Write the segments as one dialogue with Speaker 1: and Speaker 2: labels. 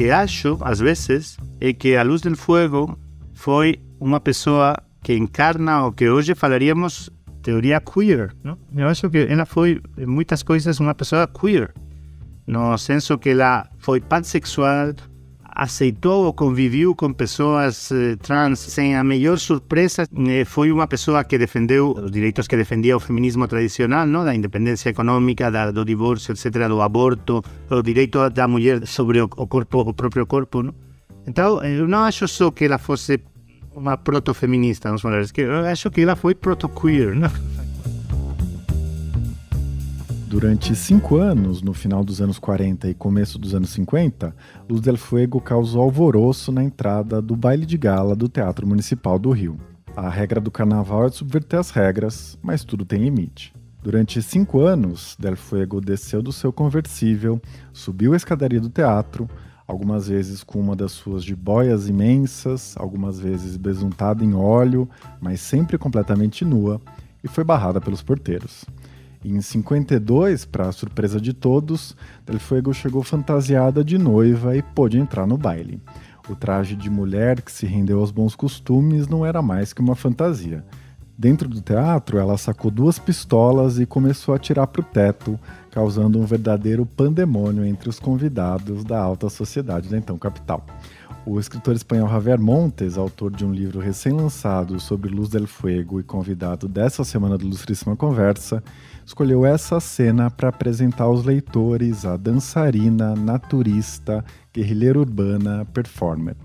Speaker 1: que acho, às vezes, é que a Luz do fogo foi uma pessoa que encarna o que hoje falaríamos teoria queer. Não? Eu acho que ela foi, em muitas coisas, uma pessoa queer, no senso que ela foi pansexual, aceitou ou conviviu com pessoas eh, trans sem a melhor surpresa, eh, foi uma pessoa que defendeu os direitos que defendia o feminismo tradicional, não? da independência econômica, da, do divórcio, etc., do aborto, o direito da mulher sobre o, corpo, o próprio corpo. Não? Então, eh, eu não acho só que ela fosse uma proto-feminista, é eu acho que ela foi proto-queer. Não?
Speaker 2: Durante cinco anos, no final dos anos 40 e começo dos anos 50, Luz del Fuego causou alvoroço na entrada do baile de gala do Teatro Municipal do Rio. A regra do carnaval é subverter as regras, mas tudo tem limite. Durante cinco anos, Del Fuego desceu do seu conversível, subiu a escadaria do teatro, algumas vezes com uma das suas jiboias imensas, algumas vezes besuntada em óleo, mas sempre completamente nua, e foi barrada pelos porteiros. Em 52, para surpresa de todos, Del Fuego chegou fantasiada de noiva e pôde entrar no baile. O traje de mulher que se rendeu aos bons costumes não era mais que uma fantasia. Dentro do teatro, ela sacou duas pistolas e começou a atirar para o teto, causando um verdadeiro pandemônio entre os convidados da alta sociedade da então capital. O escritor espanhol Javier Montes, autor de um livro recém-lançado sobre Luz del Fuego e convidado dessa semana do Ilustríssima Conversa, escolheu essa cena para apresentar aos leitores a dançarina, naturista, guerrilheira urbana, performer.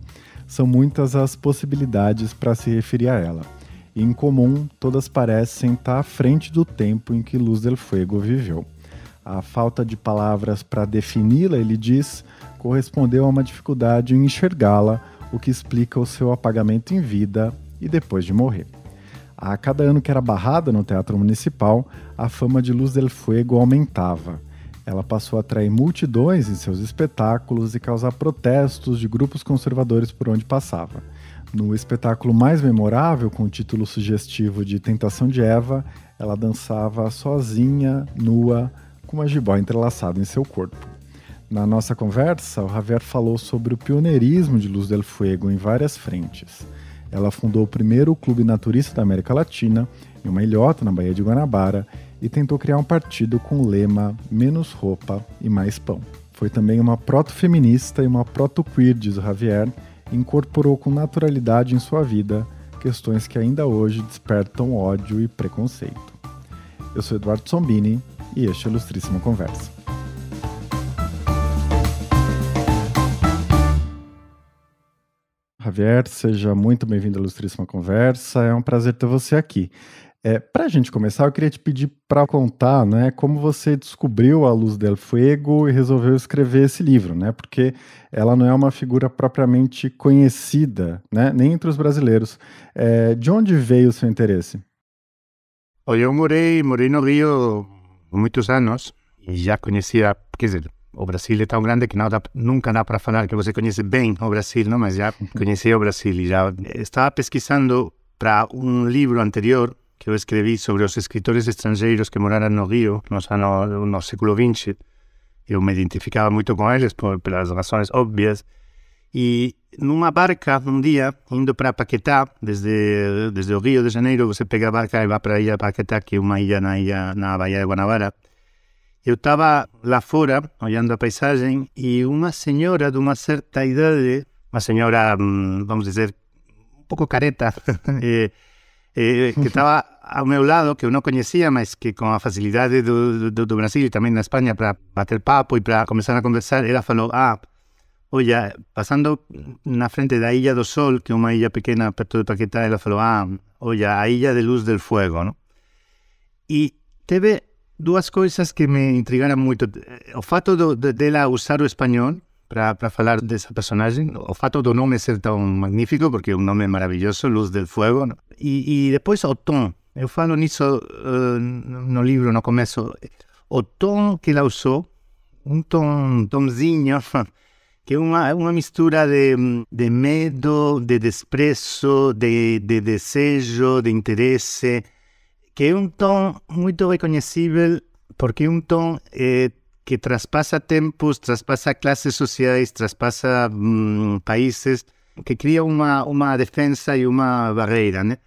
Speaker 2: São muitas as possibilidades para se referir a ela. E, em comum, todas parecem estar tá à frente do tempo em que Luz del Fuego viveu. A falta de palavras para defini-la, ele diz, correspondeu a uma dificuldade em enxergá-la, o que explica o seu apagamento em vida e depois de morrer. A cada ano que era barrada no Teatro Municipal, a fama de Luz del Fuego aumentava. Ela passou a atrair multidões em seus espetáculos e causar protestos de grupos conservadores por onde passava. No espetáculo mais memorável, com o título sugestivo de Tentação de Eva, ela dançava sozinha, nua, com uma gibó entrelaçada em seu corpo. Na nossa conversa, o Javier falou sobre o pioneirismo de Luz del Fuego em várias frentes ela fundou o primeiro clube naturista da América Latina, em uma ilhota na Baía de Guanabara, e tentou criar um partido com o lema Menos roupa e mais pão. Foi também uma proto-feminista e uma proto-queer, diz o Javier, e incorporou com naturalidade em sua vida questões que ainda hoje despertam ódio e preconceito. Eu sou Eduardo Sombini e este é o Ilustríssima Conversa. Javier, seja muito bem-vindo à Ilustríssima Conversa. É um prazer ter você aqui. É, para a gente começar, eu queria te pedir para contar né, como você descobriu a Luz del Fuego e resolveu escrever esse livro, né? Porque ela não é uma figura propriamente conhecida, né, nem entre os brasileiros. É, de onde veio o seu interesse?
Speaker 1: Eu morei, morei no Rio muitos anos e já conhecia, quer dizer, o Brasil é tão grande que não dá, nunca dá para falar que você conhece bem o Brasil, não? mas já conheci o Brasil e já estava pesquisando para um livro anterior que eu escrevi sobre os escritores estrangeiros que moraram no Rio nos anos, no século XX. Eu me identificava muito com eles por, pelas razões óbvias. E numa barca, um dia, indo para Paquetá, desde, desde o Rio de Janeiro, você pega a barca e vai para a ilha Paquetá, que é uma ilha na, ilha, na Baía de Guanabara. yo estaba lá fora, olhando a paisagem, y una señora de una certa edad, una señora, mm, vamos a decir, un poco careta, eh, eh, que estaba a meu lado, que eu conocía conhecia, que con a facilidade de Brasil y también de España para bater papo y para comenzar a conversar, ela falou: Ah, olha, passando na frente da Ilha do Sol, que é uma ilha pequena perto de Paquetá, ela falou: Ah, olha, a Ilha de Luz del Fuego, Y E teve duas coisas que me intrigaram muito. Eh, o fato do, de, dela usar o espanhol para falar dessa personagem, o fato do nome ser tão magnífico, porque é um nome maravilhoso, Luz del Fuego. E, e depois o tom. Eu falo nisso uh, no livro, no começo. O tom que ela usou, um tom, tomzinho, que é uma, uma mistura de, de medo, de desprezo, de, de desejo, de interesse que es un tom muy reconocible, porque es un eh, que traspasa tempos, traspasa clases sociais, traspasa mm, países, que crea una defensa y una barreira, né?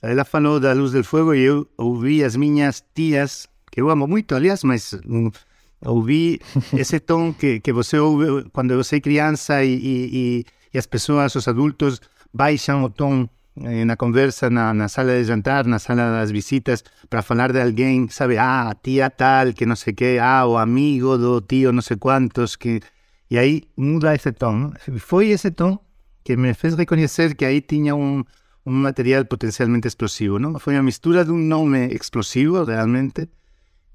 Speaker 1: Ela falou la Luz del fuego y eu oí as minhas tías, que eu amo mucho, aliás, mas mm, oí ese que, que você ouve quando você é criança e, e, adultos, baixan o ton en la conversa, na, la sala de jantar, na sala las visitas, para falar de alguien, sabe? Ah, tía tal, que no sé qué, ah, o amigo do tio no sé cuántos, que... E aí muda ese tom. Fue ese tom que me fez reconocer que ahí tenía un material potencialmente explosivo, ¿no? Fue una mistura de un nome explosivo, realmente,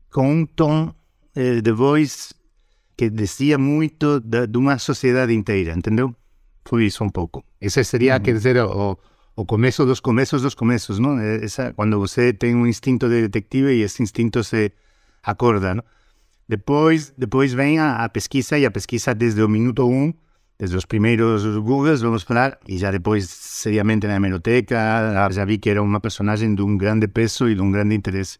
Speaker 1: con un tom eh, de voz que decía mucho de, una sociedad sociedade inteira, entendeu? eso un um pouco. sería, seria, decir, quer dizer, o o começo dos começos dos começos, ¿no? Eh, esa, cuando usted tiene un instinto de detective y ese instinto se acorda, ¿no? Después después ven a, pesquisa y a pesquisa desde el minuto uno, desde los primeros Googles, vamos a hablar, y ya después seriamente en la hemeroteca, ah, ya vi que era una personaje de un grande peso y de un gran interés.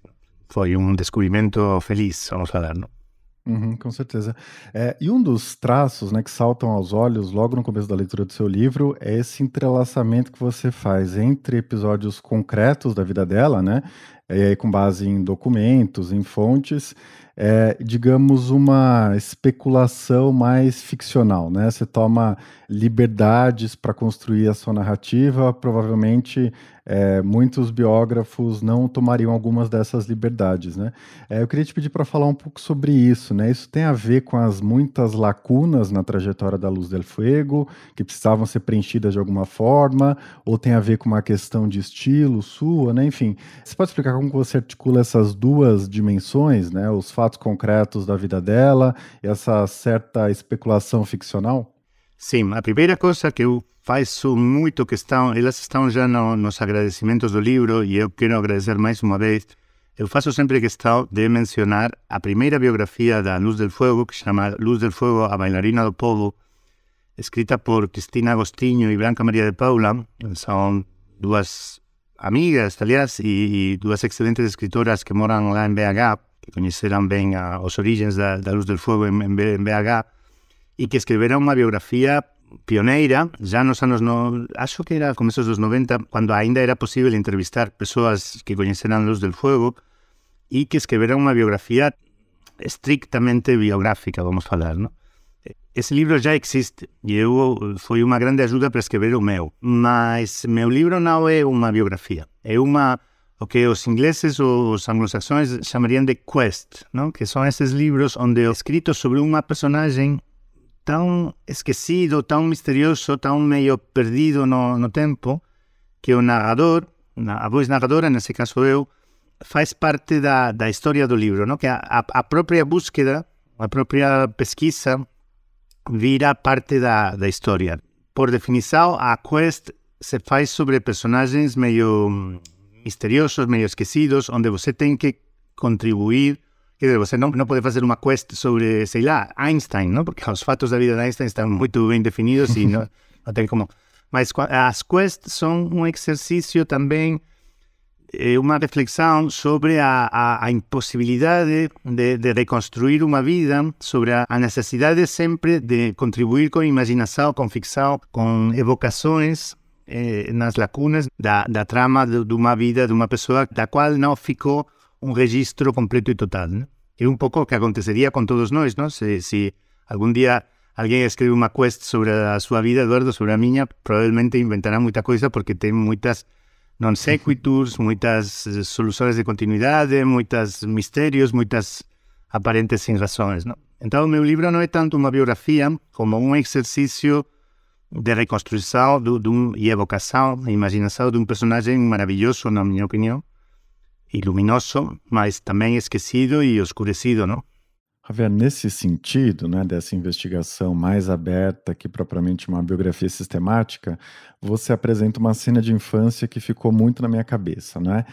Speaker 1: Fue un descubrimiento feliz, vamos a hablar, ¿no?
Speaker 2: Uhum, com certeza. É, e um dos traços né, que saltam aos olhos logo no começo da leitura do seu livro é esse entrelaçamento que você faz entre episódios concretos da vida dela, né? é, com base em documentos, em fontes, é, digamos, uma especulação mais ficcional, né? Você toma liberdades para construir a sua narrativa, provavelmente é, muitos biógrafos não tomariam algumas dessas liberdades, né? É, eu queria te pedir para falar um pouco sobre isso, né? Isso tem a ver com as muitas lacunas na trajetória da Luz del Fuego, que precisavam ser preenchidas de alguma forma, ou tem a ver com uma questão de estilo sua, né? Enfim, você pode explicar como então, você articula essas duas dimensões, né? Os fatos concretos da vida dela e essa certa especulação ficcional? Sim, a primeira
Speaker 1: coisa que eu faço muito que elas estão já no, nos agradecimentos do livro e eu quero agradecer mais uma vez. Eu faço sempre questão de mencionar a primeira biografia da Luz del Fuego, que chama Luz del Fuego, a bailarina do povo, escrita por Cristina Agostinho e Branca Maria de Paula. São duas amigas talías y y duas excelentes escritoras que moran en em BH, que conocerán bien a, orígenes de da, Luz del Fuego en BH, e que escreveram una biografía pioneira, já nos anos, no, acho que era de los 90, cuando ainda era posible entrevistar personas que conheceram La Luz del Fuego y que escreveram una biografía estrictamente biográfica, vamos falar, ¿no? Esse livro já existe e eu foi uma grande ajuda para escrever o meu. Mas meu livro não é uma biografia, é uma o que os ingleses ou os anglo-saxões chamariam de quest, não? que são esses livros onde é escrito sobre uma personagem tão esquecido, tão misterioso, tão meio perdido no, no tempo, que o narrador, a voz narradora, nesse caso eu, faz parte da, da história do livro, não? que a, a própria búsqueda, a própria pesquisa vira parte da, la historia. Por definición, a quest se faz sobre personajes medio mm, misteriosos, medio esquecidos, donde você tiene que contribuir. Quer dizer, você no não pode fazer quest sobre, sei lá, Einstein, no? porque os fatos da vida de Einstein están muy bien definidos y no não tem como. Mas as quests son un ejercicio también É uma reflexão sobre a, a, a impossibilidade de, de, reconstruir uma vida, sobre a, a, necessidade sempre de contribuir com imaginação, com ficção, com evocações eh, nas lacunas da, da trama de, uma vida de uma pessoa da qual não ficou um registro completo e total. Né? É um pouco o que aconteceria com todos nós, não? Se, se algum dia alguém escrever uma quest sobre a sua vida, Eduardo, sobre a minha, provavelmente inventará muita coisa porque tem muitas non sequiturs, muitas eh, soluções de continuidade, muitas mistérios, muitas aparentes sem razões. Então, o meu livro não é tanto uma biografia como um exercício de reconstrução do, de um, e evocação, imaginação de um personagem maravilhoso, na minha opinião, e luminoso, mas também esquecido e oscurecido, não?
Speaker 2: Javier, nesse sentido, né, dessa investigação mais aberta que propriamente uma biografia sistemática, você apresenta uma cena de infância que ficou muito na minha cabeça, né?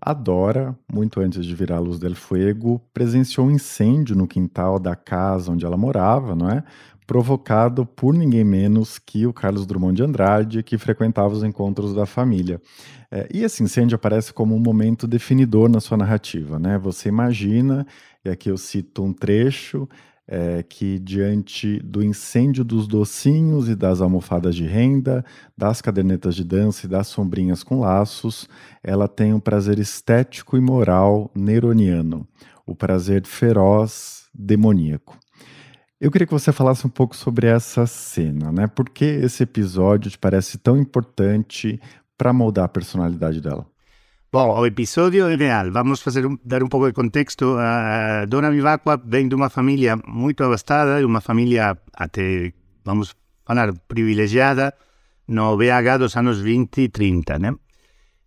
Speaker 2: A Dora, muito antes de virar a Luz del Fuego, presenciou um incêndio no quintal da casa onde ela morava, não é? provocado por ninguém menos que o Carlos Drummond de Andrade, que frequentava os encontros da família. É, e esse incêndio aparece como um momento definidor na sua narrativa. Né? Você imagina, e aqui eu cito um trecho, é, que diante do incêndio dos docinhos e das almofadas de renda, das cadernetas de dança e das sombrinhas com laços, ela tem um prazer estético e moral neroniano, o prazer feroz, demoníaco. Eu queria que você falasse um pouco sobre essa cena, né? Por que esse episódio te parece tão importante para moldar a personalidade dela?
Speaker 1: Bom, o episódio é real. Vamos fazer um, dar um pouco de contexto. A Dona Vivacqua vem de uma família muito abastada, de uma família até, vamos falar, privilegiada no BH dos anos 20 e 30, né?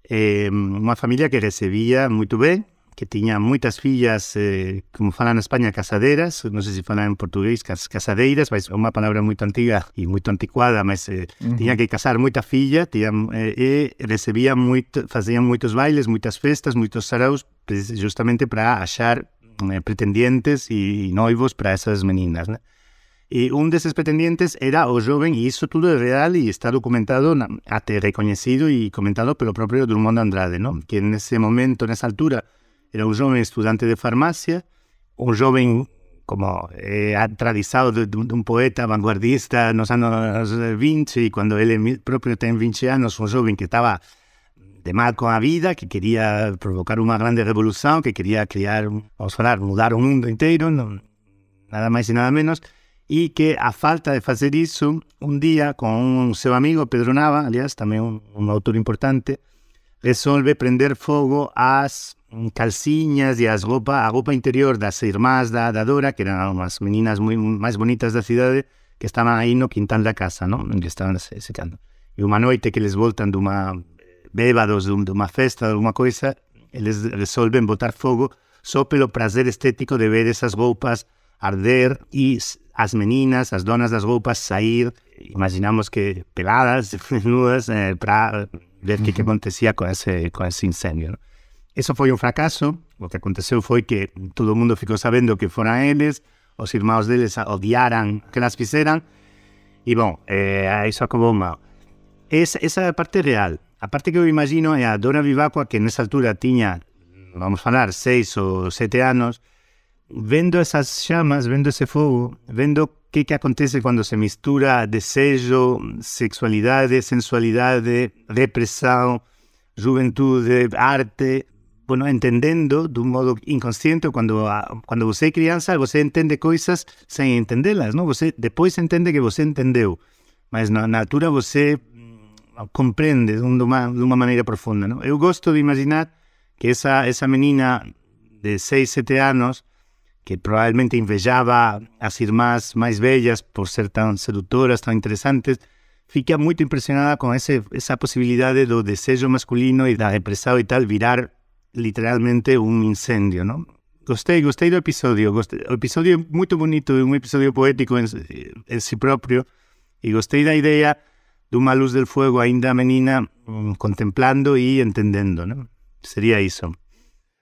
Speaker 1: É uma família que recebia muito bem, que tiña moitas fillas, eh, como falan na España, casadeiras, non sei se falan en portugués, cas casadeiras, mas é unha palabra moito antiga e moito anticuada, mas eh, uh -huh. tiña que casar moita filla, tiña, eh, e recibía moito, facían moitos bailes, moitas festas, moitos saraus, pues, justamente para achar eh, pretendientes e, e noivos para esas meninas, né? E un deses pretendientes era o joven, e iso tudo é real e está documentado, até reconhecido e comentado pelo propio Drummond Andrade, que que nese momento, nesa altura, Era un joven estudiante de farmacia, un joven como eh, atravesado de, un poeta vanguardista en los años 20, eh, y cuando él propio tenía 20 años, un joven que estaba de mal con la vida, que quería provocar una grande revolución, que quería crear, vamos a mudar un mundo entero, nada más y nada menos, y que a falta de hacer eso, un día con un seu amigo, Pedro Nava, alias también un, autor importante, resolve prender fuego a calciñas y las roupa, a roupa interior das irmás da, da que eran as meninas moi bonitas bonitas la ciudad que estaban ahí no quintal la casa, ¿no? que estaban secando. Y una noche que les voltan dunha eh, bébados, dun, dunha festa, dunha cosa, les resolven botar fuego, só pelo placer estético de ver esas roupas arder y as meninas, as donas las roupas salir, imaginamos que peladas, desnudas, eh, para ver qué que acontecía con ese, con ese incendio. ¿no? Eso fue un fracaso. Lo que aconteceu fue que todo el mundo ficou sabiendo que ellos. eles, os irmãos deles odiaran que las hicieran. Y e, bueno, eh, eso acabó acabou mal. Esa es é parte real. A parte que yo imagino é a Dona Vivacua, que en esa altura tenía, vamos hablar, seis o siete años, vendo esas llamas, vendo ese fuego, vendo qué que, que acontece cuando se mistura desejo, sexualidade, sensualidade, depresión, juventude, arte, bueno, entendendo de um modo inconsciente quando quando ah, você é criança, você entende coisas sem entendê-las, não? Você depois entende que você entendeu, mas na natureza você mm, compreende de uma, de uma maneira profunda, não? Eu gosto de imaginar que essa essa menina de 6, 7 anos que provavelmente invejava as irmãs mais velhas por ser tão sedutoras, tão interessantes, fica muito impressionada com esse, essa possibilidade do desejo masculino e da repressão e tal virar literalmente un incendio, ¿no? Gostei, gostei do episódio, Gostei, o episódio é muito bonito, é um episódio poético em, em si próprio. E gostei da ideia de uma luz do fogo ainda menina mm, contemplando e entendendo, né? Seria isso.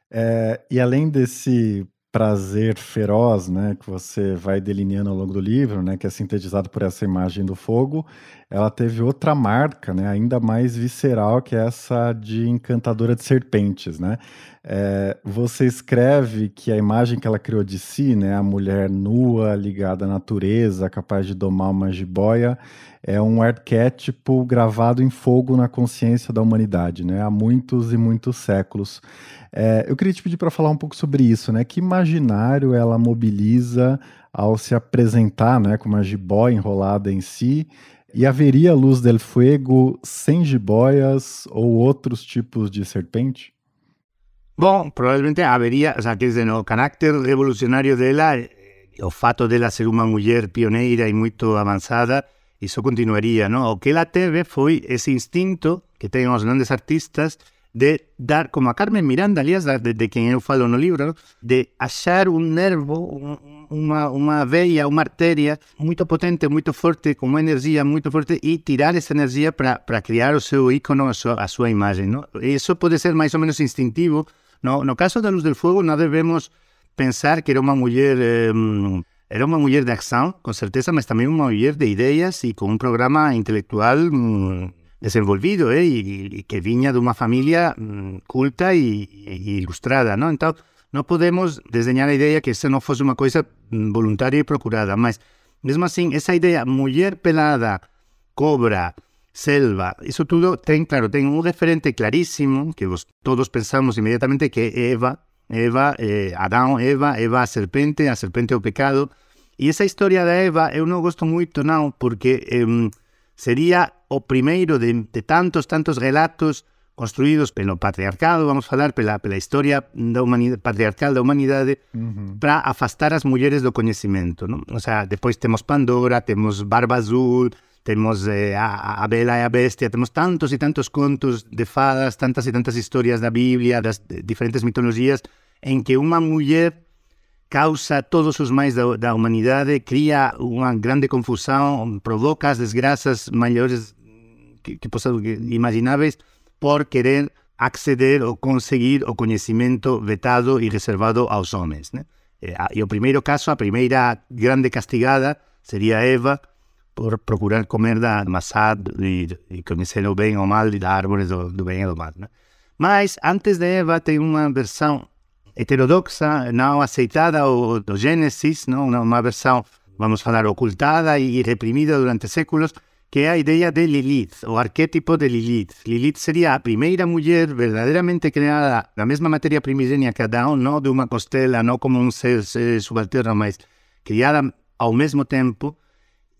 Speaker 2: É, eh, e além desse prazer feroz, né, que você vai delineando ao longo do livro, né, que é sintetizado por essa imagem do fogo, ela teve outra marca, né, ainda mais visceral, que é essa de encantadora de serpentes, né? É, você escreve que a imagem que ela criou de si, né, a mulher nua, ligada à natureza, capaz de domar uma jiboia, é um arquétipo gravado em fogo na consciência da humanidade, né, há muitos e muitos séculos. É, eu queria te pedir para falar um pouco sobre isso, né? Que imaginário ela mobiliza ao se apresentar, né, com uma jiboia enrolada em si? E haveria luz del fuego sem jiboias ou outros tipos de serpente?
Speaker 1: Bom, provavelmente haveria, já que dizer, carácter revolucionário dela, eh, o fato dela ser uma mulher pioneira e muito avançada, isso continuaria, não? O que ela teve foi esse instinto que tem os grandes artistas de dar, como a Carmen Miranda, aliás, de, de quem eu falo no livro, de achar um nervo, um, una uma veia, arteria muy potente, muy fuerte, con una energía muy fuerte y tirar esa energía para crear o seu ícono, a sua, imagen imagem. ser más o menos instintivo. En No caso de Luz del Fuego, no debemos pensar que era una mujer em, era de acción, con certeza, mas también una mujer de ideas y con un programa intelectual mm, desenvolvido eh? que vinha de una familia mm, culta e, ilustrada. No podemos desdeñar la idea que eso no fuese una cosa mm, voluntaria y procurada, más mismo así esa idea mujer pelada, cobra, selva, eso todo ten claro, tengo un referente clarísimo que vos, todos pensamos inmediatamente que Eva, Eva, eh, Adán, Eva, Eva a serpente, a serpente o pecado. Y esa historia de Eva es un gusto muy tonado porque em, sería o primero de, de tantos, tantos relatos construídos pelo patriarcado, vamos falar pela, pela historia da humanidade, patriarcal da humanidade para afastar as mulleres do conhecimento, Non? O sea, depois temos Pandora, temos Barba Azul, temos eh, a, a Bela e a Bestia, temos tantos e tantos contos de fadas, tantas e tantas historias da Bíblia, das diferentes mitologías, en que uma muller causa todos os mais da, da humanidade, cria uma grande confusão, provoca as desgraças maiores que, que possam imagináveis, por querer acceder ou conseguir o conhecimento vetado e reservado aos homens. Né? E o primeiro caso, a primeira grande castigada seria Eva por procurar comer da maçã e, e conhecer o bem ou mal da árvore do, do bem e do mal. Né? Mas antes de Eva tem uma versão heterodoxa, não aceitada ou, do Gênesis, não? uma versão, vamos falar, ocultada e reprimida durante séculos, que é a ideia de Lilith, o arquétipo de Lilith. Lilith seria a primeira mulher verdadeiramente criada da mesma matéria primigênia que Adão, não de uma costela, não como um ser, ser subalterno, mas criada ao mesmo tempo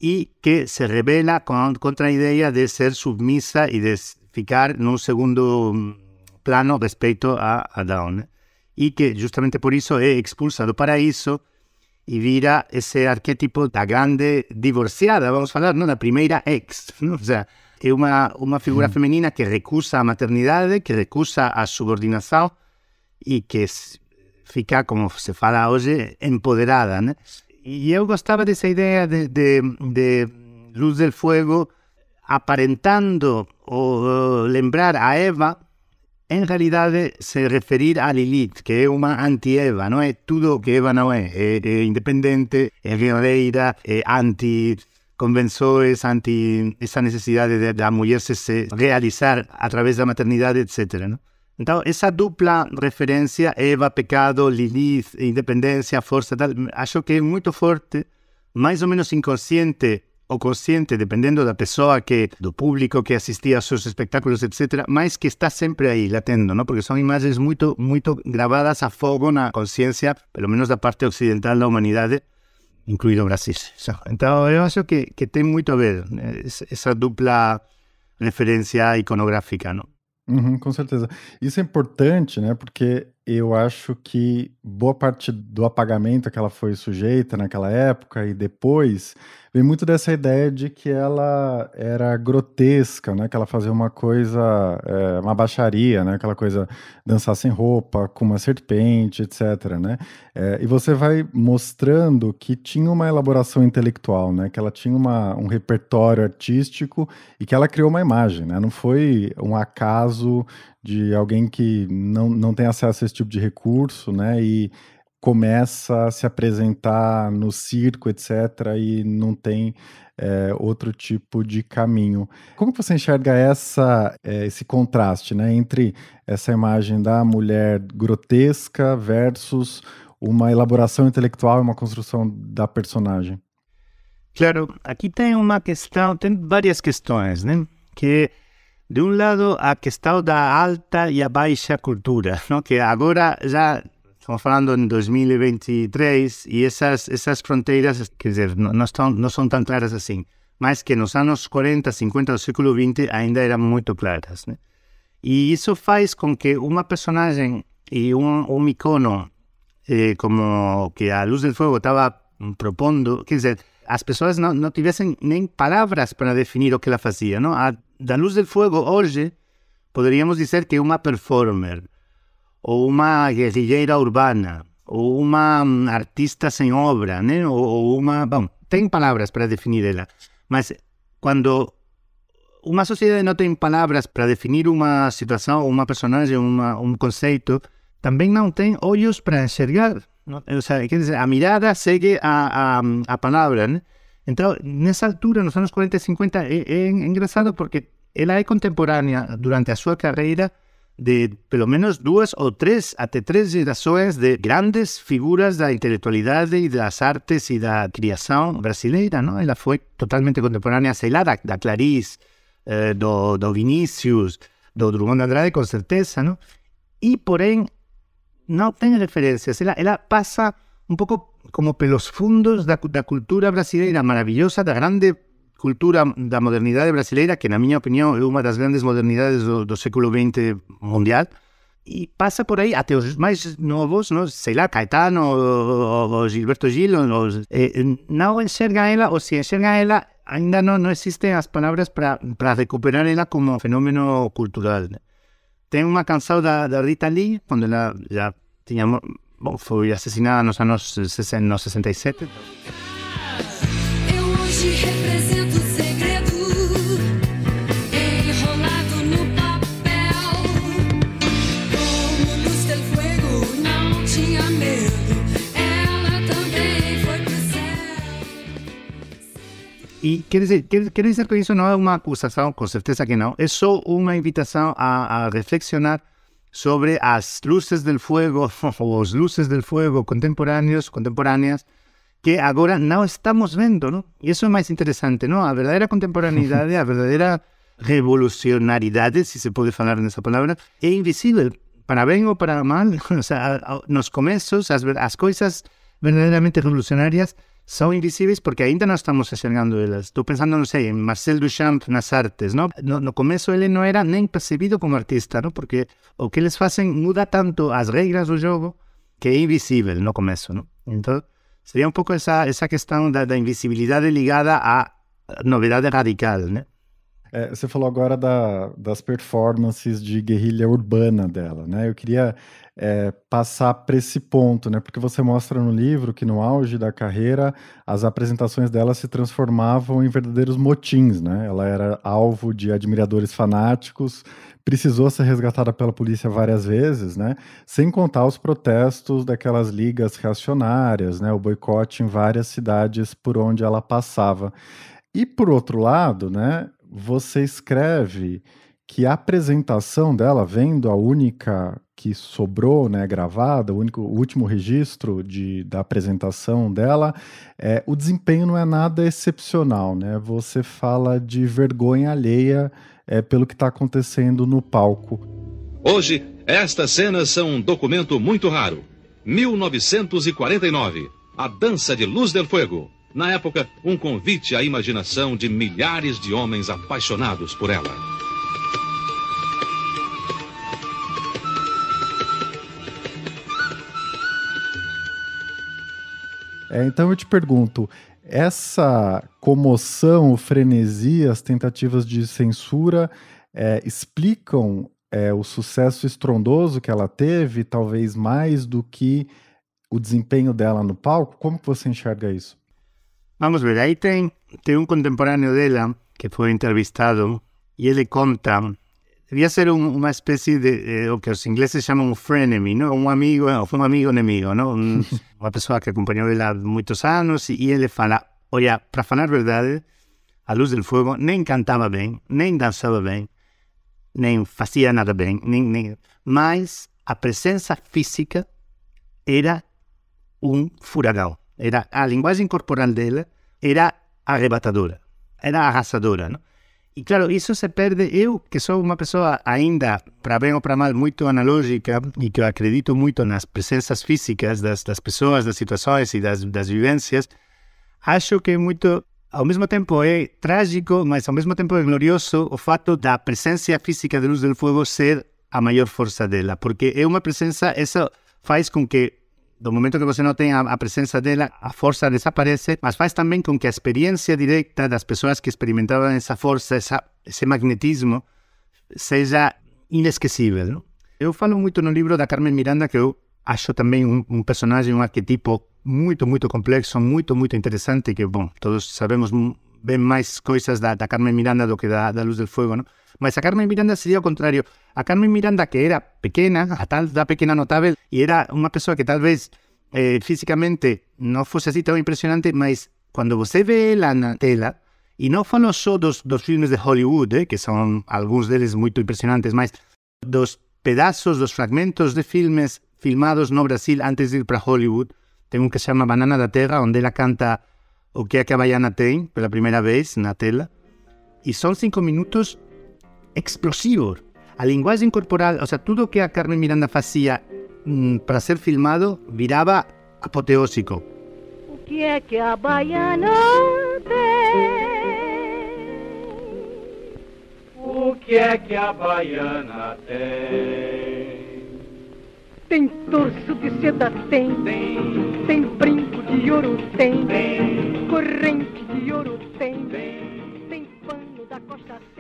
Speaker 1: e que se rebela contra a ideia de ser submissa e de ficar num segundo mm, plano respeito a Adão. E que justamente por isso é expulsa do paraíso y vira ese arquetipo da grande divorciada, vamos a hablar, non? primera primeira ex, ¿no? o sea, é unha, figura mm. femenina que recusa a maternidad, que recusa a subordinación y que fica, como se fala hoy, empoderada. Y yo eu de esa idea de, Luz del Fuego aparentando o lembrar a Eva en realidad, se referir a Lilith, que es una anti-Eva, no es todo lo que Eva no es. Es independiente, anti anti esa necesidad de, la mujer se, se realizar a través la maternidad, etc. ¿no? esa esa dupla referencia, Eva, pecado, Lilith, independencia, fuerza, tal, acho que es muy fuerte, más o menos inconsciente o consciente, dependendo da pessoa que do público que assistia aos seus espetáculos, etc, mas que está sempre aí latendo, não? Porque são imagens muito muito gravadas a fogo na consciência, pelo menos da parte ocidental da humanidade, incluído o Brasil. Então, eu acho que que tem muito a ver né? Eh, essa dupla referência iconográfica, não?
Speaker 2: Uhum, com certeza. Isso é importante, né? Porque eu acho que boa parte do apagamento que ela foi sujeita naquela época e depois vem muito dessa ideia de que ela era grotesca, né? Que ela fazia uma coisa, é, uma baixaria, né? Aquela coisa dançar sem roupa, com uma serpente, etc. Né? É, e você vai mostrando que tinha uma elaboração intelectual, né? Que ela tinha uma, um repertório artístico e que ela criou uma imagem, né? Não foi um acaso de alguém que não, não tem acesso a esse tipo de recurso, né? E começa a se apresentar no circo, etc., e não tem é, outro tipo de caminho. Como você enxerga essa, é, esse contraste né, entre essa imagem da mulher grotesca versus uma elaboração intelectual e uma construção da personagem?
Speaker 1: Claro, aqui tem uma questão, tem várias questões, né? Que de um lado, a questão da alta e a baixa cultura, não? que agora já estamos falando em 2023 e essas, essas fronteiras, quer dizer, não, estão, não são tão claras assim, mas que nos anos 40, 50 do século XX ainda eram muito claras. Né? E isso faz com que uma personagem e um, um icono eh, como que a Luz do Fogo estava propondo, quer dizer, as pessoas não, não tivessem nem palavras para definir o que ela fazia, não? A da Luz del Fuego hoje poderíamos dizer que uma performer, ou uma guerrilheira urbana, ou uma mm, artista sem obra, né? ou uma. Bom, tem palavras para definir ela, mas quando uma sociedade não tem palavras para definir uma situação, uma personagem, um conceito, também não tem olhos para enxergar. Ou seja, quer dizer, a mirada segue a, a, a palavra, né? então nessa altura, nos anos 40 e 50, é, engraçado porque ela é contemporânea durante a sua carreira de pelo menos duas ou três até três gerações de grandes figuras da intelectualidade e das artes e da criação brasileira, não? Ela foi totalmente contemporânea, sei lá, da, da Clarice, eh, do, do Vinícius, do Drummond de Andrade, com certeza, não? E, porém, não tem referências. Ela, ela passa un poco como pelos fundos de la cultura brasileira maravillosa, la grande cultura la modernidade brasileira, que en mi opinión es una de las grandes modernidades del do século XX mundial, y e pasa por ahí até os más nuevos, no? sei lá, Caetano, o, Gilberto Gil, e, no eh, non o si ou se enxerga ainda no existen las palabras para recuperar ela como fenómeno cultural. tengo una cansada de Rita Lee, cuando ela já tiña Bom, foi asesinada nos anos 67.
Speaker 2: Eu hoje represento o segredo enrolado no papel. Como
Speaker 1: luz del fuego, não tinha medo. Ella también fue pro Y E quer dizer, quer, dizer que isso não é uma acusação, com certeza que não. É só uma invitação a, a reflexionar sobre las luces del fuego o las luces del fuego contemporáneos, contemporáneas, que ahora no estamos viendo, ¿no? Y eso es más interesante, ¿no? A verdadera la a revolucionaridad, si se puede hablar en esa palabra, es invisible, para bien o para mal, o sea, nos comezos, las cosas verdaderamente revolucionarias son invisibles porque ainda no estamos de las. Estoy pensando, no sé, en Marcel Duchamp las artes, No, no él él no era ni percibido como artista, ¿no? Porque o que les hacen muda tanto las reglas del juego que es invisible no comienzo, ¿no? Entonces sería un poco esa esa questão da, invisibilidad ligada a novedades radical, ¿no?
Speaker 2: É, você falou agora da, das performances de guerrilha urbana dela, né? Eu queria é, passar para esse ponto, né? Porque você mostra no livro que no auge da carreira as apresentações dela se transformavam em verdadeiros motins, né? Ela era alvo de admiradores fanáticos, precisou ser resgatada pela polícia várias vezes, né? Sem contar os protestos daquelas ligas reacionárias, né? O boicote em várias cidades por onde ela passava. E por outro lado, né, você escreve que a apresentação dela, vendo a única que sobrou, né, gravada, o, único, o último registro de, da apresentação dela, é, o desempenho não é nada excepcional, né? Você fala de vergonha alheia é, pelo que está acontecendo no palco.
Speaker 1: Hoje, estas cenas são um documento muito raro. 1949, a dança de Luz del Fuego na época, um convite à imaginação de milhares de homens apaixonados
Speaker 2: por ela. É, então eu te pergunto, essa comoção, frenesi, as tentativas de censura é, explicam é, o sucesso estrondoso que ela teve, talvez mais do que o desempenho dela no palco? Como você enxerga isso?
Speaker 1: Vamos a ver, ahí tem, um un contemporáneo de ella que fue entrevistado y él le conta, debía ser un, una especie de eh, lo que los ingleses llaman un frenemy, ¿no? Un amigo, fue un amigo enemigo, ¿no? Un, una persona que acompañó ella muchos años y, y él le fala, oye, para falar verdad, a Luz del Fuego nem cantaba bien, nem danzaba bien, nem hacía nada bien, nem... mas a presença física era um furacão. Era a linguagem corporal dela era arrebatadora, era arrasadora, não? E claro, isso se perde. Eu, que sou uma pessoa ainda, para bem ou para mal, muito analógica e que eu acredito muito nas presenças físicas das, das pessoas, das situações e das, das vivências, acho que é muito. Ao mesmo tempo é trágico, mas ao mesmo tempo é glorioso o fato da presença física da luz do fogo ser a maior força dela, porque é uma presença, essa faz com que do momento que você não tem a, a, presença dela, a força desaparece, mas faz também com que a experiência direta das pessoas que experimentavam essa força, essa, esse magnetismo, seja inesquecível. Não? Eu falo muito no livro da Carmen Miranda, que eu acho também um, um, personagem, um arquetipo muito, muito complexo, muito, muito interessante, que, bom, todos sabemos bem mais coisas da, da Carmen Miranda do que da, da Luz do Fogo, não? a Carmen Miranda sería lo contrario. A Carmen Miranda, que era pequeña... a tal da pequeña notable, y era una persona que tal vez eh, físicamente no fuese así tan impresionante, mas cuando usted ve la tela, y no fueron solo dos, dos filmes de Hollywood, eh, que son algunos de ellos muy impresionantes, mas dos pedazos, dos fragmentos de filmes filmados no Brasil antes de ir para Hollywood. Tengo un que se llama Banana da Terra, donde ella canta O que a caballana tem, por la primera vez en la tela. Y son cinco minutos Explosivo, A linguagem corporal, ou seja, tudo que a Carmen Miranda fazia hum, mm, para ser filmado virava apoteósico.
Speaker 2: O que é que a baiana tem? O que é que a baiana tem? Tem torso de seda, tem. Tem, tem brinco de ouro, tem. tem. Corrente de ouro, tem.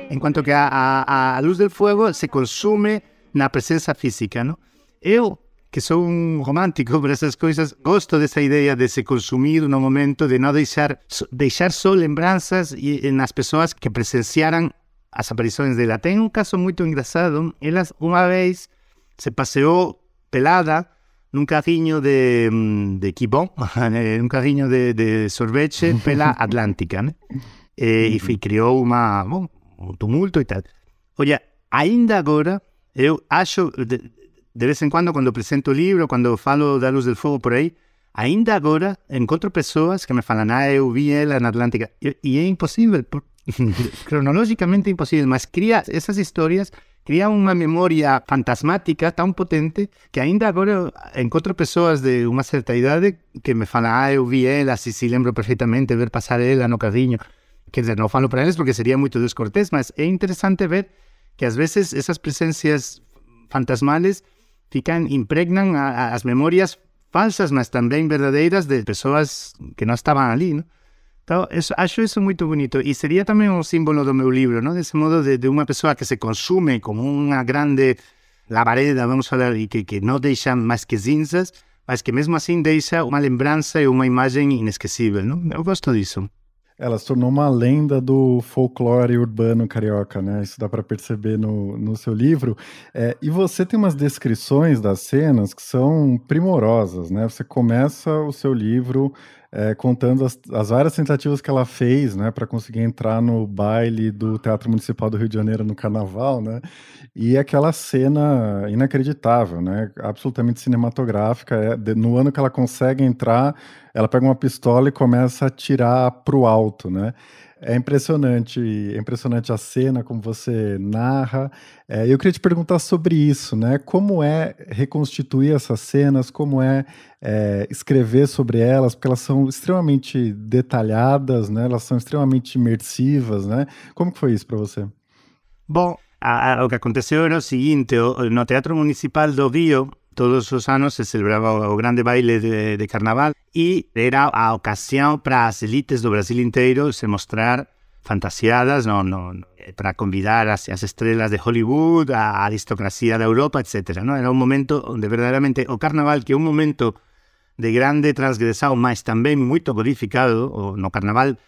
Speaker 1: En cuanto que a, a, a Luz del Fuego se consume la presencia física, ¿no? Eu, que soy un romántico por cosas, gusto gosto esa idea de se consumir en un momento, de dejar deixar solo lembranzas y en las pessoas que las apariciones de la. Tengo un caso muy engraçado. Una vez, se paseó pelada un mm, un de, de en un un de, de sorvete pela Atlántica, eh, y uh un e tumulto y tal. oye, ainda agora, yo eh, acho, de, vez vez en cuando presento presento o libro hablo falo la Luz del fuego por ahí ainda agora encontro personas que me falan ah, eu vi ela na Atlántica E, e imposible impossível, por... cronologicamente impossível, mas cria essas histórias, fantasmática tan potente que ainda agora encontro personas de una certa idade que me falan ah, eu vi ela, sí, se lembro perfeitamente, ver passar ela no cariño que decir no para ellos porque sería muy descortés, mas es interesante ver que a veces esas presencias fantasmales fican, impregnan a, las memorias falsas, mas también verdaderas de personas que no estaban allí, ¿no? eso ah, eso, es muy bonito y sería también un símbolo mi libro no de ese modo de, de persona que se consume como una grande labareda, vamos hablar y que, que no deja más que cinzas, más que mismo así deja una lembranza y una imagen inesquecible. no
Speaker 2: me gusta eso. Ela se tornou uma lenda do folclore urbano carioca, né? Isso dá para perceber no, no seu livro. É, e você tem umas descrições das cenas que são primorosas, né? Você começa o seu livro é, contando as, as, várias tentativas que ela fez, né, para conseguir entrar no baile do Teatro Municipal do Rio de Janeiro no Carnaval, né, e aquela cena inacreditável, né, absolutamente cinematográfica. É, de, no ano que ela consegue entrar, ela pega uma pistola e começa a tirar para o alto, né. É impressionante, é impressionante a cena, como você narra. É, eu queria te perguntar sobre isso, né? Como é reconstituir essas cenas, como é, é, escrever sobre elas, porque elas são extremamente detalhadas, né? Elas são extremamente imersivas, né? Como que foi isso para você?
Speaker 1: Bom, a, a, o que aconteceu era o seguinte, no Teatro Municipal do Rio, todos los años se celebraba o grande baile de, carnaval y era a ocasión para las elites do Brasil inteiro se mostrar fantasiadas, no, para convidar a las estrellas de Hollywood, a aristocracia de Europa, etc. ¿no? Era un momento donde verdaderamente o carnaval, que é un momento de grande transgresado mas también muy codificado, o no carnaval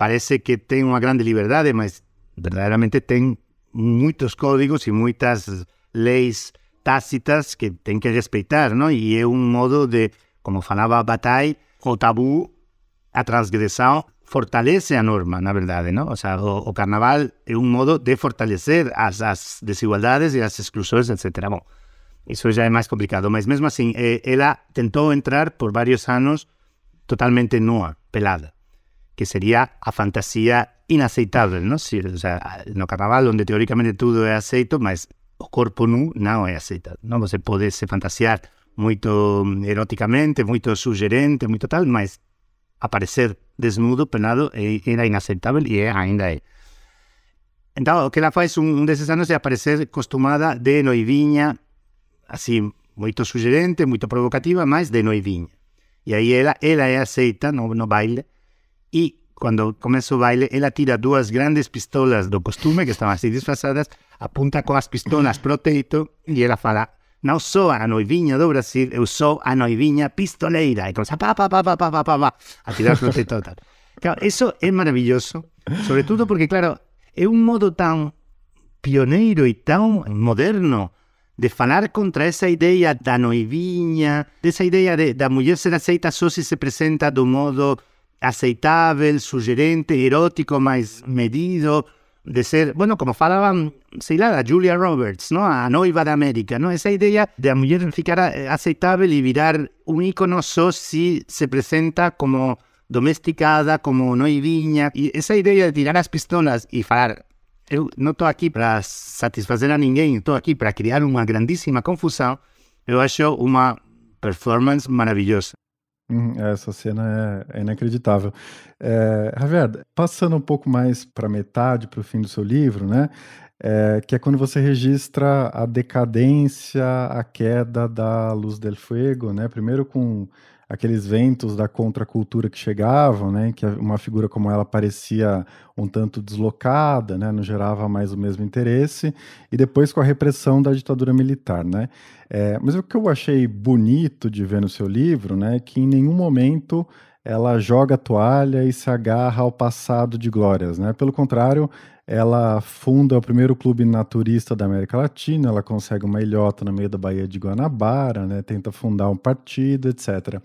Speaker 1: parece que tiene una grande libertad, mas verdaderamente tiene muchos códigos y muchas leyes tácitas que tienen que respetar, ¿no? Y es un modo de, como falaba Bataille, o tabú, a transgresado, fortalece a norma, na verdad, ¿no? O sea, o, carnaval es un modo de fortalecer las desigualdades y las exclusiones, etc. Bueno, eso ya es más complicado, mas mesmo así, eh, ella intentó entrar por varios años totalmente nua, pelada, que sería a fantasía inaceitable, ¿no? O sea, en no carnaval, donde teóricamente todo es aceito, más o corpo nu não é aceitado. Não? Você pode se fantasiar muito mm, eroticamente, muito sugerente, muito tal, mas aparecer desnudo, penado, era inaceitável e é, ainda é. Então, o que ela faz um, um desses anos é aparecer costumada de noivinha, assim, muito sugerente, muito provocativa, mas de noivinha. E aí ela, ela é aceita no, no baile e cuando comienza el baile, él tira dos grandes pistolas de costume, que estaban así disfrazadas, apunta con las pistolas proteito y él fala: no soy a noivinha do Brasil, yo soy a noivinha pistoleira. Y começa pa pa pa pa pa pa a tirar Claro, isso é porque, claro, es un modo tan pioneiro y tan moderno de falar contra idea de da noivinha, esa idea de, la mujer ser aceita si se presenta de un modo aceitable sugerente, erótico, mais medido, de ser, bueno, como falaban, sei lá, Julia Roberts, ¿no? A Noiva de América, ¿no? Esa idea de la mujer ficar eh, aceptable y virar un ícono solo si se presenta como domesticada, como noivinha. Y esa idea de tirar las pistolas y falar, yo no estoy aquí para satisfacer a ninguém, estoy aquí para crear una grandísima confusión, yo acho una performance maravillosa.
Speaker 2: Uhum, essa cena é, é inacreditável. É, Javier, passando um pouco mais para metade, para o fim do seu livro, né? É, que é quando você registra a decadência, a queda da Luz del Fuego, né? Primeiro com aqueles ventos da contracultura que chegavam, né, que uma figura como ela parecia um tanto deslocada, né, não gerava mais o mesmo interesse, e depois com a repressão da ditadura militar, né. É, mas o que eu achei bonito de ver no seu livro, né, é que em nenhum momento ela joga a toalha e se agarra ao passado de glórias, né? Pelo contrário, ela funda o primeiro clube naturista da América Latina, ela consegue uma ilhota no meio da Baía de Guanabara, né, tenta fundar um partido, etc.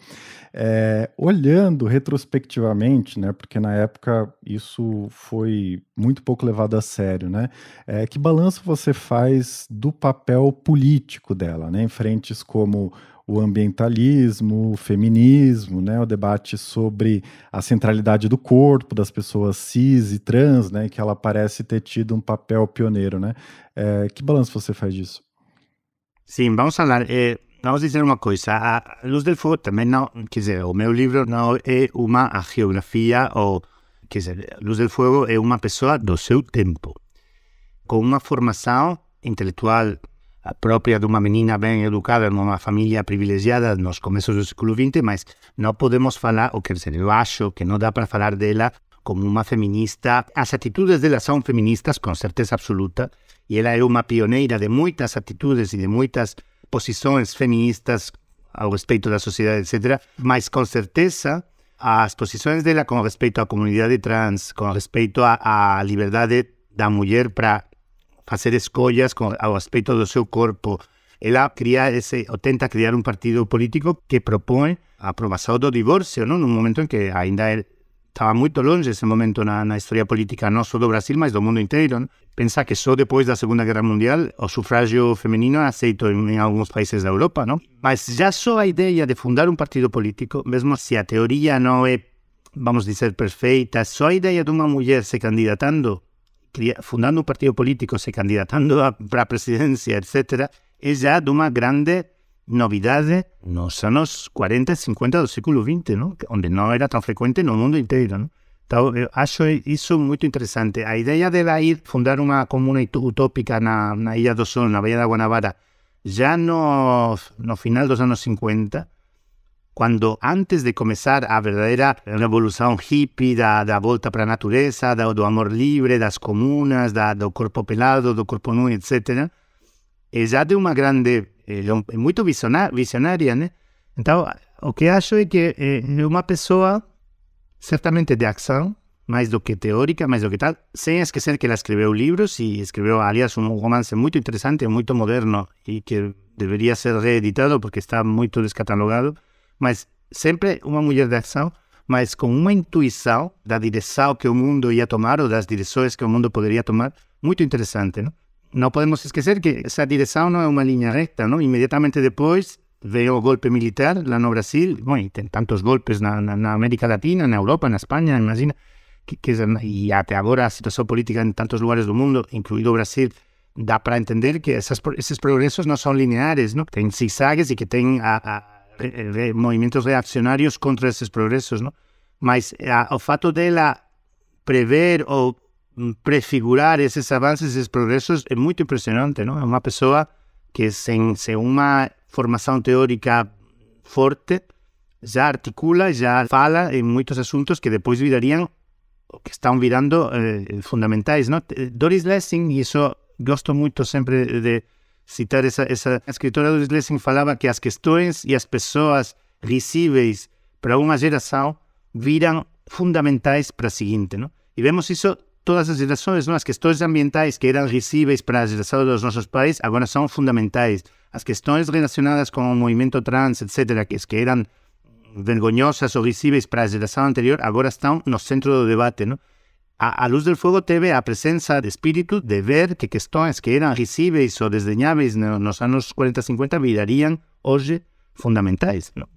Speaker 2: É, olhando retrospectivamente, né, porque na época isso foi muito pouco levado a sério, né, é, que balanço você faz do papel político dela, né, em frentes como o ambientalismo, o feminismo, né, o debate sobre a centralidade do corpo das pessoas cis e trans, né, que ela parece ter tido um papel pioneiro, né? É, que balanço você faz disso?
Speaker 1: Sim, vamos falar. É, vamos dizer uma coisa. A Luz do Fogo também não, quer dizer, o meu livro não é uma geografia ou quer dizer, Luz do Fogo é uma pessoa do seu tempo, com uma formação intelectual a própria de uma menina bem educada numa família privilegiada nos começos do século XX, mas não podemos falar, ou quer dizer, eu acho que não dá para falar dela como uma feminista. As atitudes dela são feministas, com certeza absoluta, e ela é uma pioneira de muitas atitudes e de muitas posições feministas ao respeito da sociedade, etc. Mas com certeza as posições dela com respeito à comunidade trans, com respeito à, à liberdade da mulher para facer escollas con, ao aspecto do seu corpo. Ela cria ese, ou tenta criar un partido político que propõe a aprobação do divórcio, non? nun momento en que ainda é, estaba moito longe ese momento na, na historia política non só do Brasil, mas do mundo inteiro. Non? Pensa que só depois da Segunda Guerra Mundial o sufragio feminino é aceito en, en algúns países da Europa, non? Mas já só a ideia de fundar un partido político, mesmo se a teoría non é, vamos dizer, perfeita, só a ideia dunha muller se candidatando fundando un partido político, se candidatando a la presidencia, etcétera, es ya de una grande novidades ¿eh? los años 40 50 del siglo XX, ¿no? era tan frecuente en el mundo entero. ¿no? Eh, eso muy interesante. La idea de ir fundar una comuna utópica en la isla de Sol, la isla de Guanabara, ya no, no final los años 50, quando antes de começar a verdadeira revolução hippie da, da volta para a natureza, da, do amor livre, das comunas, da, do corpo pelado, do corpo nu, etc., é já de uma grande. É eh, eh, muito visionária, né? Então, o que acho é que é eh, uma pessoa certamente de ação, mais do que teórica, mais do que tal, sem esquecer que ela escreveu livros e escreveu, aliás, um romance muito interessante, muito moderno e que deveria ser reeditado porque está muito descatalogado mas sempre uma mulher de ação, mas com uma intuição da direção que o mundo ia tomar ou das direções que o mundo poderia tomar, muito interessante. Não, não podemos esquecer que essa direção não é uma linha reta, não? imediatamente depois veio o golpe militar lá no Brasil, bom, e tem tantos golpes na, na, na América Latina, na Europa, na Espanha, imagina, que, que, e até agora a situação política em tantos lugares do mundo, incluído o Brasil, dá para entender que essas, esses progressos não são lineares, não? Tem zigue-zagues e que tem a, a movimentos reaccionários contra esses progressos, não? mas a, o fato dela prever ou mm, prefigurar esses avanços, esses progressos, é muito impressionante. Não? É uma pessoa que, sem, sem uma formação teórica forte, já articula, já fala em muitos assuntos que depois virariam, que estão virando eh, fundamentais. Não? Doris Lessing, e isso gosto muito sempre de citar essa, essa a escritora do Lessing falava que as questões e as pessoas risíveis para uma geração viram fundamentais para a seguinte, não? E vemos isso todas as gerações, não? As questões ambientais que eram risíveis para a geração dos nossos pais agora são fundamentais. As questões relacionadas com o movimento trans, etc., que, que eram vergonhosas ou risíveis para a geração anterior, agora estão no centro do debate, não? A, a, luz del fuego teve a presença de espírito de ver que questões que eram risíveis ou desdenháveis nos anos 40, 50 virariam hoje fundamentais. Não?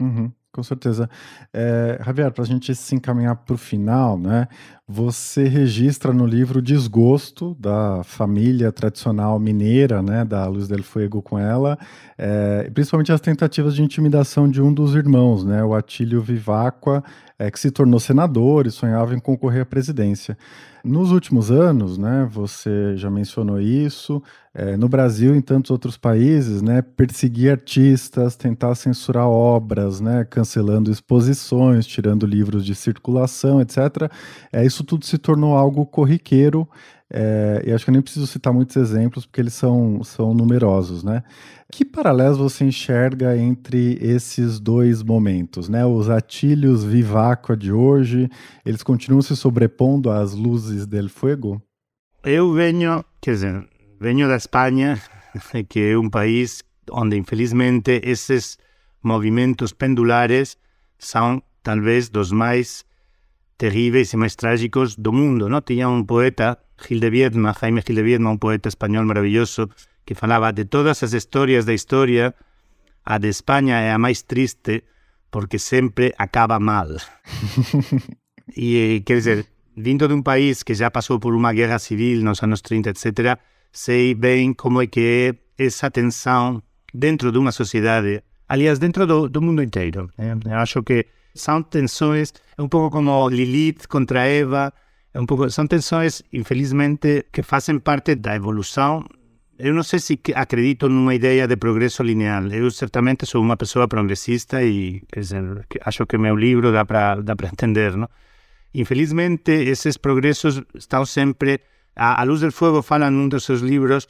Speaker 2: Uhum, com certeza. É, Javier, para a gente se encaminhar para o final, né, você registra no livro o desgosto da família tradicional mineira, né, da Luz del Fuego com ela, é, principalmente as tentativas de intimidação de um dos irmãos, né, o Atílio Viváqua é, que se tornou senador e sonhava em concorrer à presidência. Nos últimos anos, né, você já mencionou isso, é, no Brasil e em tantos outros países, né, perseguir artistas, tentar censurar obras, né, cancelando exposições, tirando livros de circulação, etc. É, isso tudo se tornou algo corriqueiro é, e acho que eu nem preciso citar muitos exemplos, porque eles são, são numerosos, né? Que paralelos você enxerga entre esses dois momentos, né? Os atilhos Viváqua de hoje, eles continuam se sobrepondo às luzes del fuego?
Speaker 1: Eu venho, quer dizer, venho da Espanha, que é um país onde, infelizmente, esses movimentos pendulares são talvez dos mais terríveis e mais trágicos do mundo. Não tinha um poeta Gil de Viedma, Jaime Gil de Viedma, un poeta español maravilloso, que falaba de todas las historias da historia, a de España es a más triste porque siempre acaba mal. Y, eh, quer decir, vindo de un país que ya pasó por una guerra civil los años 30, etc., sé bien cómo es que esa tensión dentro de una sociedad, aliás, dentro del mundo inteiro. Eh. Yo Eu que são tensões, é un pouco como Lilith contra Eva, É um pouco, são tensões, infelizmente, que fazem parte da evolução. Eu não sei se acredito numa ideia de progresso linear. Eu certamente sou uma pessoa progressista e dizer, acho que meu livro dá para entender. Não? Infelizmente, esses progressos estão sempre. A, a Luz do Fogo fala num dos seus livros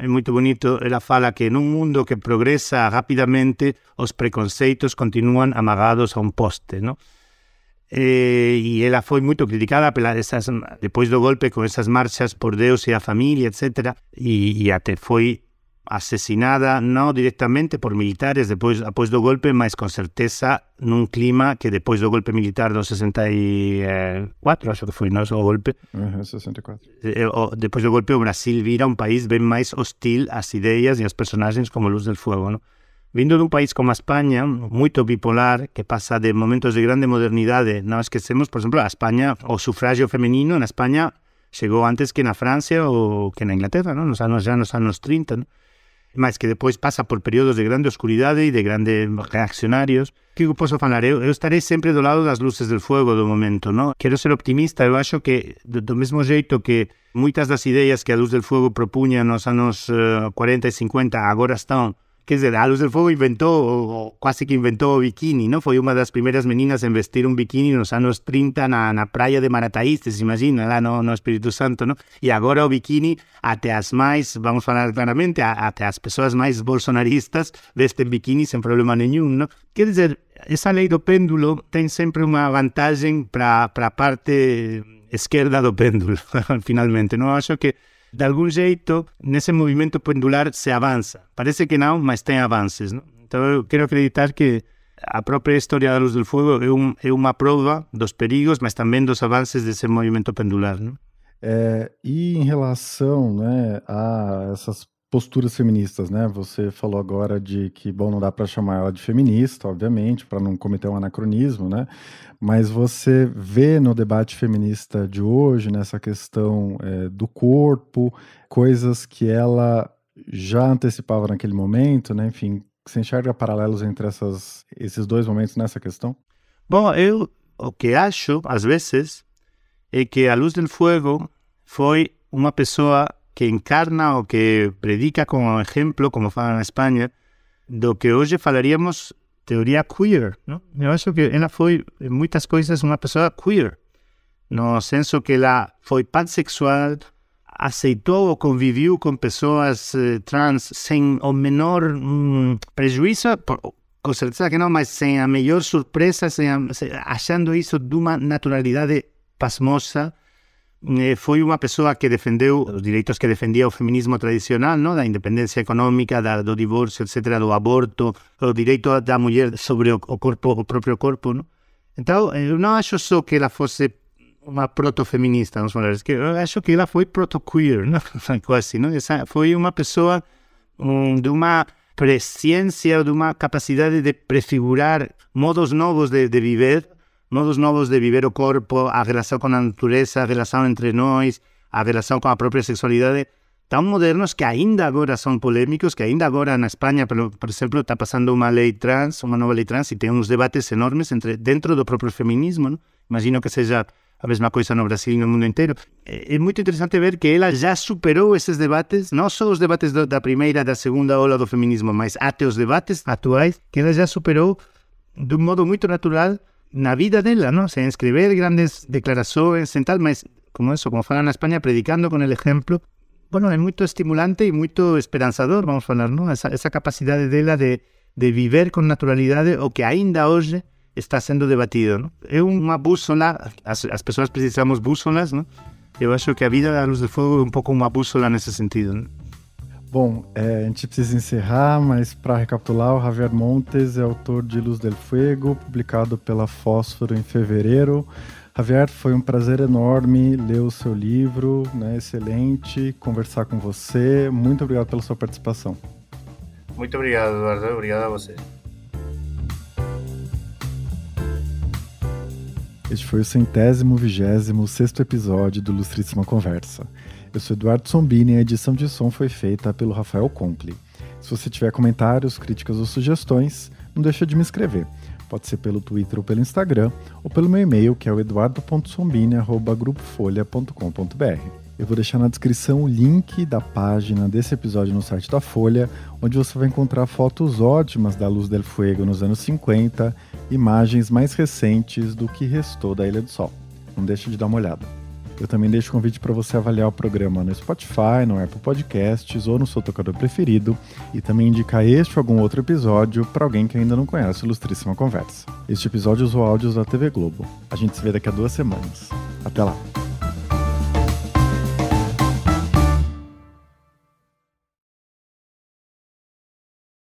Speaker 1: é muito bonito, ela fala que num mundo que progressa rapidamente, os preconceitos continuam amarrados a um poste, não? Eh, y ella fue muy criticada pela esas, golpe con esas marchas por Dios e y la familia, etc. Y e até fue asesinada, no directamente por militares después del golpe, más con certeza en un clima que después del golpe militar de 64, eh, acho que fue no golpe. 64. Eh, golpe, Brasil vira un país bien más hostil las ideas e a los personajes como Luz del Fuego, ¿no? Viendo de un país como España, muy bipolar, que pasa de momentos de grande modernidad, no es que estemos, por ejemplo, a España, o sufragio femenino en España llegó antes que en Francia o que en Inglaterra, ¿no? ya en los años 30, ¿no? Más que después pasa por periodos de grande oscuridad y e de grandes reaccionarios. ¿Qué puedo hablar? Yo, estaré siempre do lado de las luces del fuego de momento, ¿no? Quiero ser optimista, yo acho que del mismo jeito que muchas de las ideas que a luz del fuego en los años 40 y 50 ahora están Quer dizer, a Luz do Fogo inventou, ou quase que inventou o biquíni, não? Foi uma das primeiras meninas a vestir um biquíni nos anos 30 na, na praia de Marataí, imagina lá no, no Espírito Santo, não? E agora o biquíni, até as mais, vamos falar claramente, a, até as pessoas mais bolsonaristas vestem biquíni sem problema nenhum, não? Quer dizer, essa lei do pêndulo tem sempre uma vantagem para a parte esquerda do pêndulo, finalmente, não? acho que de algum jeito, nesse movimento pendular se avança. Parece que não, mas tem avanços. Então eu quero acreditar que a própria história da Luz do Fogo é, uma é prova dos perigos, mas também dos avanços desse movimento pendular.
Speaker 2: É, e em relação né, a essas posturas feministas, né? Você falou agora de que, bom, não dá para chamar ela de feminista, obviamente, para não cometer um anacronismo, né? Mas você vê no debate feminista de hoje, nessa questão é, do corpo, coisas que ela já antecipava naquele momento, né? Enfim, você enxerga paralelos entre essas, esses dois momentos nessa questão?
Speaker 1: Bom, eu o que acho, às vezes, é que a Luz do Fogo foi uma pessoa que encarna o que predica como exemplo, como fala na España, do que hoxe falaríamos teoría queer. ¿no? Eu acho que ela foi, en moitas coisas, unha persoa queer, no senso que ela foi pansexual, aceitou ou conviviu com pessoas eh, trans sem o menor mm, prejuízo, por, com certeza que não, mas sem a melhor surpresa, achando isso de uma naturalidade pasmosa, eh, foi uma pessoa que defendeu os direitos que defendia o feminismo tradicional, não? da independência económica, da, do divórcio, etc., do aborto, o direito da mulher sobre o, corpo, o próprio corpo. Não? Então, eh, eu não acho só que ela fosse uma proto-feminista, vamos falar eu acho que ela foi proto-queer, quase. Não? foi uma pessoa um, mm, de uma presciência, de uma capacidade de prefigurar modos novos de, de viver, modos novos de viver o corpo, a relação com a natureza, a relação entre nós, a relação com a própria sexualidade, tão modernos que ainda agora são polêmicos, que ainda agora na Espanha, por exemplo, está passando uma lei trans, uma nova lei trans, e tem uns debates enormes entre, dentro do próprio feminismo. Não? Imagino que seja a mesma coisa no Brasil e no mundo inteiro. É, eh, muito interessante ver que ela já superou esses debates, não só os debates da primeira, da segunda ola do feminismo, mas até os debates atuais, que ela já superou de um modo muito natural na vida dela, non? Se escribir grandes declaraciones en tal, como eso, como falan en España, predicando con el ejemplo. Bueno, es muy estimulante y e muy esperanzador, vamos falar, ¿no? Esa, esa capacidade dela de, de vivir con naturalidad o que ainda hoy está siendo debatido, ¿no? É unha bússola, as, as precisamos bússolas, ¿no? Yo acho que a vida da Luz de Fogo é un pouco unha
Speaker 2: bússola ese sentido, ¿no? Bom, é, a gente precisa encerrar, mas para recapitular, o Javier Montes é autor de Luz del Fuego, publicado pela Fósforo em fevereiro. Javier, foi um prazer enorme ler o seu livro, né, excelente conversar com você. Muito obrigado pela sua participação.
Speaker 1: Muito obrigado, Eduardo. Obrigado a você.
Speaker 2: Este foi o centésimo vigésimo sexto episódio do Ilustríssima Conversa. Eu sou Eduardo Sombini e a edição de som foi feita pelo Rafael Conkle. Se você tiver comentários, críticas ou sugestões, não deixa de me escrever. Pode ser pelo Twitter ou pelo Instagram, ou pelo meu e-mail, que é o eduardo.sombini.grupofolha.com.br. Eu vou deixar na descrição o link da página desse episódio no site da Folha, onde você vai encontrar fotos ótimas da Luz del Fuego nos anos 50, imagens mais recentes do que restou da Ilha do Sol. Não deixe de dar uma olhada. Eu também deixo o convite para você avaliar o programa no Spotify, no Apple Podcasts ou no seu tocador preferido e também indicar este ou algum outro episódio para alguém que ainda não conhece Ilustríssima Conversa. Este episódio usou áudios da TV Globo. A gente se vê daqui a duas semanas. Até lá!